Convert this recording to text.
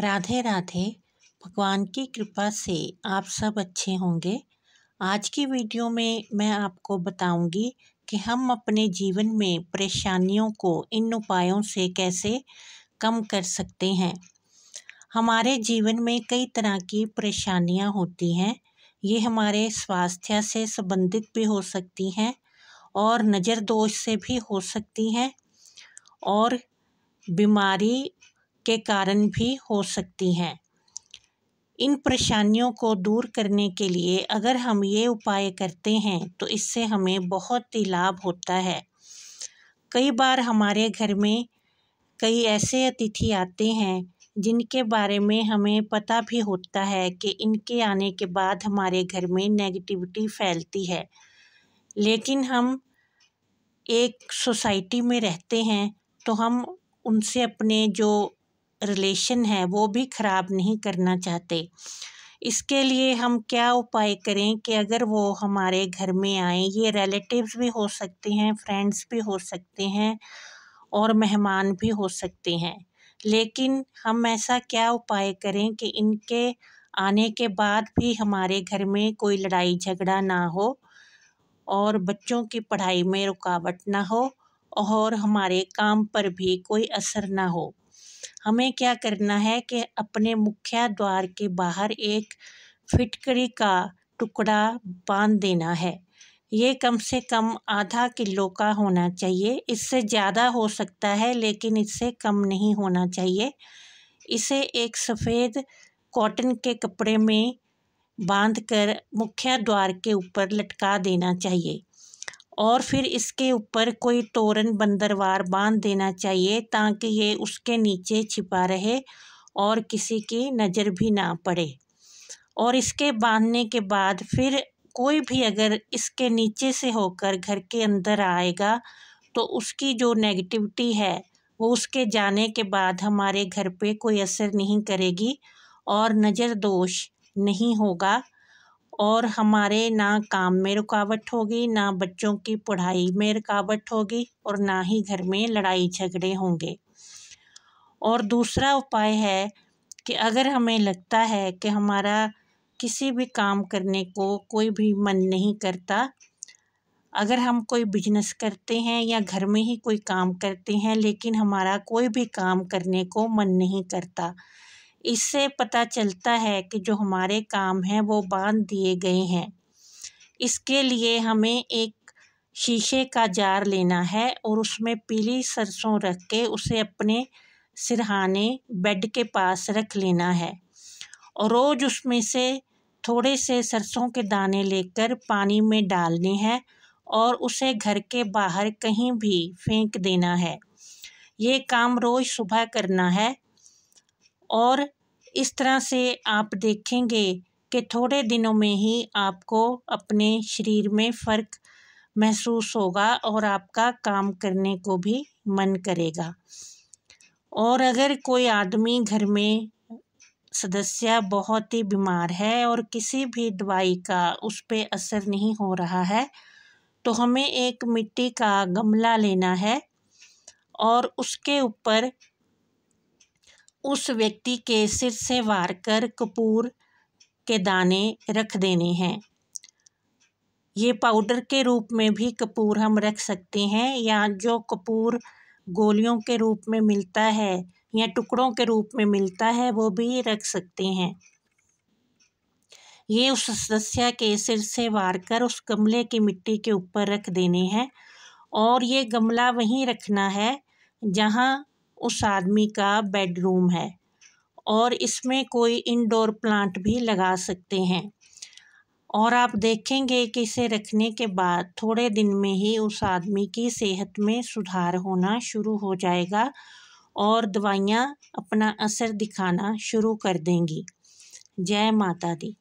राधे राधे भगवान की कृपा से आप सब अच्छे होंगे आज की वीडियो में मैं आपको बताऊंगी कि हम अपने जीवन में परेशानियों को इन उपायों से कैसे कम कर सकते हैं हमारे जीवन में कई तरह की परेशानियां होती हैं ये हमारे स्वास्थ्य से संबंधित भी हो सकती हैं और नज़र दोष से भी हो सकती हैं और बीमारी के कारण भी हो सकती हैं इन परेशानियों को दूर करने के लिए अगर हम ये उपाय करते हैं तो इससे हमें बहुत ही लाभ होता है कई बार हमारे घर में कई ऐसे अतिथि आते हैं जिनके बारे में हमें पता भी होता है कि इनके आने के बाद हमारे घर में नेगेटिविटी फैलती है लेकिन हम एक सोसाइटी में रहते हैं तो हम उनसे अपने जो रिलेशन है वो भी ख़राब नहीं करना चाहते इसके लिए हम क्या उपाय करें कि अगर वो हमारे घर में आए ये रिलेटिव्स भी हो सकते हैं फ्रेंड्स भी हो सकते हैं और मेहमान भी हो सकते हैं लेकिन हम ऐसा क्या उपाय करें कि इनके आने के बाद भी हमारे घर में कोई लड़ाई झगड़ा ना हो और बच्चों की पढ़ाई में रुकावट ना हो और हमारे काम पर भी कोई असर ना हो हमें क्या करना है कि अपने मुख्य द्वार के बाहर एक फिटकरी का टुकड़ा बांध देना है ये कम से कम आधा किलो का होना चाहिए इससे ज़्यादा हो सकता है लेकिन इससे कम नहीं होना चाहिए इसे एक सफ़ेद कॉटन के कपड़े में बांध कर मुख्य द्वार के ऊपर लटका देना चाहिए और फिर इसके ऊपर कोई तोरण बंदरवार बांध देना चाहिए ताकि ये उसके नीचे छिपा रहे और किसी की नज़र भी ना पड़े और इसके बांधने के बाद फिर कोई भी अगर इसके नीचे से होकर घर के अंदर आएगा तो उसकी जो नेगेटिविटी है वो उसके जाने के बाद हमारे घर पे कोई असर नहीं करेगी और नज़र दोष नहीं होगा और हमारे ना काम में रुकावट होगी ना बच्चों की पढ़ाई में रुकावट होगी और ना ही घर में लड़ाई झगड़े होंगे और दूसरा उपाय है कि अगर हमें लगता है कि हमारा किसी भी काम करने को कोई भी मन नहीं करता अगर हम कोई बिजनेस करते हैं या घर में ही कोई काम करते हैं लेकिन हमारा कोई भी काम करने को मन नहीं करता इससे पता चलता है कि जो हमारे काम हैं वो बांध दिए गए हैं इसके लिए हमें एक शीशे का जार लेना है और उसमें पीली सरसों रख के उसे अपने सिरहाने बेड के पास रख लेना है और रोज़ उसमें से थोड़े से सरसों के दाने लेकर पानी में डालने हैं और उसे घर के बाहर कहीं भी फेंक देना है ये काम रोज़ सुबह करना है और इस तरह से आप देखेंगे कि थोड़े दिनों में ही आपको अपने शरीर में फ़र्क महसूस होगा और आपका काम करने को भी मन करेगा और अगर कोई आदमी घर में सदस्य बहुत ही बीमार है और किसी भी दवाई का उस पर असर नहीं हो रहा है तो हमें एक मिट्टी का गमला लेना है और उसके ऊपर उस व्यक्ति के सिर से वार कर कपूर के दाने रख देने हैं ये पाउडर के रूप में भी कपूर हम रख सकते हैं या जो कपूर गोलियों के रूप में मिलता है या टुकड़ों के रूप में मिलता है वो भी रख सकते हैं ये उस सदस्य के सिर से वार कर उस गमले की मिट्टी के ऊपर रख देने हैं और ये गमला वहीं रखना है जहाँ उस आदमी का बेडरूम है और इसमें कोई इंडोर प्लांट भी लगा सकते हैं और आप देखेंगे कि इसे रखने के बाद थोड़े दिन में ही उस आदमी की सेहत में सुधार होना शुरू हो जाएगा और दवाइयाँ अपना असर दिखाना शुरू कर देंगी जय माता दी